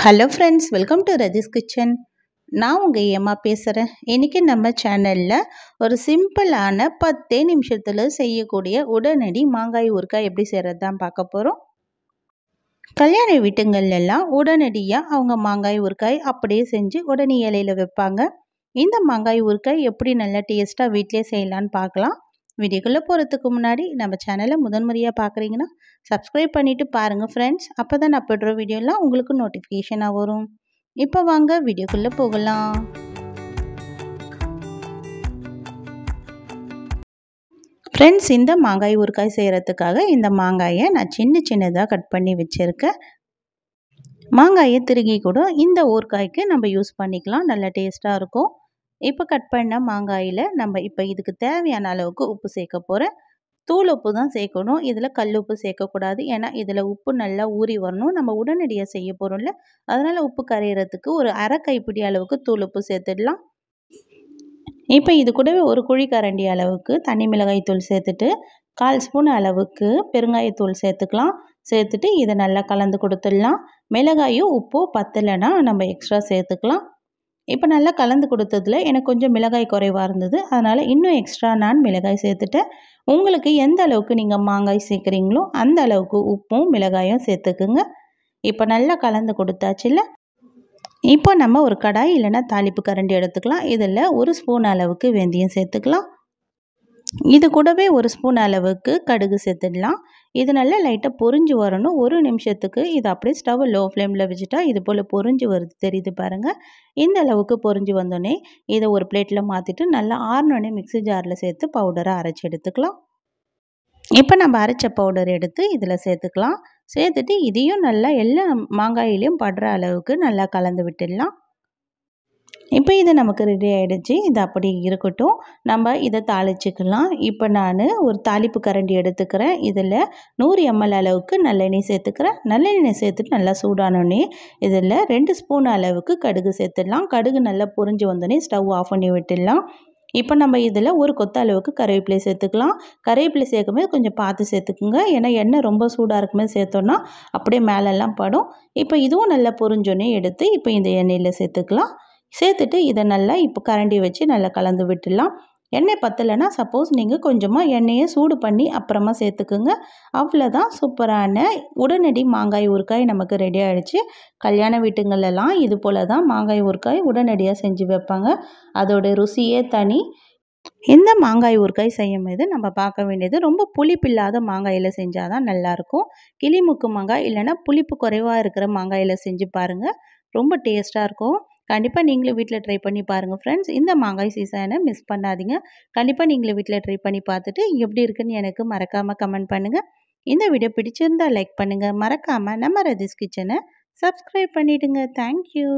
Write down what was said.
hello friends welcome to Rathi's kitchen நான் உங்கள் ஏமா பேசுகிறேன் இன்றைக்கி நம்ம சேனலில் ஒரு சிம்பிளான பத்தே நிமிஷத்தில் செய்யக்கூடிய உடனடி மாங்காய் ஊறுக்காய் எப்படி செய்கிறது தான் பார்க்க போகிறோம் கல்யாண வீட்டுங்கள்லாம் உடனடியாக அவங்க மாங்காய் ஊறுக்காய் அப்படியே செஞ்சு உடனே இலையில் வைப்பாங்க இந்த மாங்காய் ஊறுக்காய் எப்படி நல்லா டேஸ்ட்டாக வீட்டிலே செய்யலான்னு பார்க்கலாம் வீடியோக்குள்ளே போகிறதுக்கு முன்னாடி நம்ம சேனலை முதன்முறையாக பார்க்குறீங்கன்னா சப்ஸ்கிரைப் பண்ணிவிட்டு பாருங்கள் ஃப்ரெண்ட்ஸ் அப்போ தான் நான் போடுற வீடியோலாம் உங்களுக்கு நோட்டிஃபிகேஷனாக வரும் இப்போ வாங்க வீடியோக்குள்ளே போகலாம் ஃப்ரெண்ட்ஸ் இந்த மாங்காய் ஊறுகாய் செய்கிறதுக்காக இந்த மாங்காயை நான் சின்ன சின்னதாக கட் பண்ணி வச்சுருக்கேன் மாங்காயை திருகி கூட இந்த ஊறுகாய்க்கு நம்ம யூஸ் பண்ணிக்கலாம் நல்லா டேஸ்ட்டாக இருக்கும் இப்போ கட் பண்ண மாங்காயில் நம்ம இப்போ இதுக்கு தேவையான அளவுக்கு உப்பு சேர்க்க போகிறேன் தூள் உப்பு தான் சேர்க்கணும் இதில் கல் உப்பு சேர்க்கக்கூடாது ஏன்னா இதில் உப்பு நல்லா ஊறி வரணும் நம்ம உடனடியாக செய்ய போகிறோம்ல அதனால் உப்பு கரையிறதுக்கு ஒரு அரை கைப்பிடி அளவுக்கு தூள் உப்பு சேர்த்துடலாம் இப்போ இது கூடவே ஒரு குழி கரண்டி அளவுக்கு தனி மிளகாய் தூள் சேர்த்துட்டு கால் ஸ்பூன் அளவுக்கு பெருங்காயத்தூள் சேர்த்துக்கலாம் சேர்த்துட்டு இதை நல்லா கலந்து கொடுத்துடலாம் மிளகாயும் உப்பும் பத்தலைன்னா நம்ம எக்ஸ்ட்ரா சேர்த்துக்கலாம் இப்போ நல்லா கலந்து கொடுத்ததில் எனக்கு கொஞ்சம் மிளகாய் குறைவாக இருந்தது அதனால் இன்னும் எக்ஸ்ட்ரா நான் மிளகாய் சேர்த்துட்டேன் உங்களுக்கு எந்த அளவுக்கு நீங்கள் மாங்காய் சேர்க்குறீங்களோ அந்த அளவுக்கு உப்பும் மிளகாயும் சேர்த்துக்குங்க இப்போ நல்லா கலந்து இல்லை இப்போ நம்ம ஒரு கடாய் இல்லைன்னா தாளிப்பு கரண்டி எடுத்துக்கலாம் இதில் ஒரு ஸ்பூன் அளவுக்கு வெந்தயம் சேர்த்துக்கலாம் இது கூடவே ஒரு ஸ்பூன் அளவுக்கு கடுகு சேர்த்துடலாம் இது நல்லா லைட்டாக பொறிஞ்சு வரணும் ஒரு நிமிஷத்துக்கு இது அப்படியே ஸ்டவ் லோ ஃப்ளேமில் வச்சுட்டா இது போல் பொறிஞ்சு வருது தெரியுது பாருங்கள் இந்த அளவுக்கு பொறிஞ்சு வந்தோடனே இதை ஒரு பிளேட்டில் மாற்றிட்டு நல்லா ஆறினோடனே மிக்சி ஜாரில் சேர்த்து பவுடரை அரைச்சி எடுத்துக்கலாம் இப்போ நம்ம அரைச்ச பவுடர் எடுத்து இதில் சேர்த்துக்கலாம் சேர்த்துட்டு இதையும் நல்லா எல்லா மாங்காயிலையும் படுற அளவுக்கு நல்லா கலந்து விட்டுடலாம் இப்போ இது நமக்கு ரெடி ஆகிடுச்சு இது அப்படி இருக்கட்டும் நம்ம இதை தாளிச்சிக்கலாம் இப்போ நான் ஒரு தாளிப்பு கரண்டி எடுத்துக்கிறேன் இதில் நூறு எம்எல் அளவுக்கு நல்லெண்ணெய் சேர்த்துக்கிறேன் நல்லெண்ணெய் சேர்த்துட்டு நல்லா சூடானோடனே இதில் ரெண்டு ஸ்பூன் அளவுக்கு கடுகு சேர்த்துடலாம் கடுகு நல்லா பொறிஞ்சு வந்தோடனே ஸ்டவ் ஆஃப் பண்ணி விட்டுடலாம் இப்போ நம்ம இதில் ஒரு கொத்த அளவுக்கு கருவேப்பிலை சேர்த்துக்கலாம் கருவேப்பிலை சேர்க்கும்போது கொஞ்சம் பார்த்து சேர்த்துக்குங்க ஏன்னா எண்ணெய் ரொம்ப சூடாக இருக்கும்போது சேர்த்தோன்னா அப்படியே மேலெல்லாம் படும் இப்போ இதுவும் நல்லா பொறிஞ்சோன்னே எடுத்து இப்போ இந்த எண்ணெயில் சேர்த்துக்கலாம் சேர்த்துட்டு இதை நல்லா இப்போ கரண்டி வச்சு நல்லா கலந்து விட்டுடலாம் எண்ணெய் பத்தலைன்னா சப்போஸ் நீங்கள் கொஞ்சமாக எண்ணெயை சூடு பண்ணி அப்புறமா சேர்த்துக்குங்க அவ்வளோதான் சூப்பரான உடனடி மாங்காய் ஊறுக்காய் நமக்கு ரெடி ஆகிடுச்சு கல்யாண வீட்டுங்களெல்லாம் இது போல் தான் மாங்காய் ஊறுக்காய் உடனடியாக செஞ்சு வைப்பாங்க அதோட ருசியே தனி இந்த மாங்காய் ஊறுகாய் செய்யும் போது நம்ம பார்க்க வேண்டியது ரொம்ப புளிப்பில்லாத மாங்காயில் செஞ்சால் தான் நல்லாயிருக்கும் கிளிமுக்கு மாங்காய் இல்லைன்னா புளிப்பு குறைவாக இருக்கிற மாங்காயில் செஞ்சு பாருங்கள் ரொம்ப டேஸ்ட்டாக இருக்கும் கண்டிப்பாக நீங்களும் வீட்டில் ட்ரை பண்ணி பாருங்கள் ஃப்ரெண்ட்ஸ் இந்த மாங்காய் சீசனை மிஸ் பண்ணாதீங்க கண்டிப்பாக நீங்களும் வீட்டில் ட்ரை பண்ணி பார்த்துட்டு எப்படி இருக்குன்னு எனக்கு மறக்காமல் கமெண்ட் பண்ணுங்கள் இந்த வீடியோ பிடிச்சிருந்தால் லைக் பண்ணுங்கள் மறக்காமல் நம்ம ரதிஸ் கிச்சனை சப்ஸ்கிரைப் பண்ணிவிடுங்க தேங்க்யூ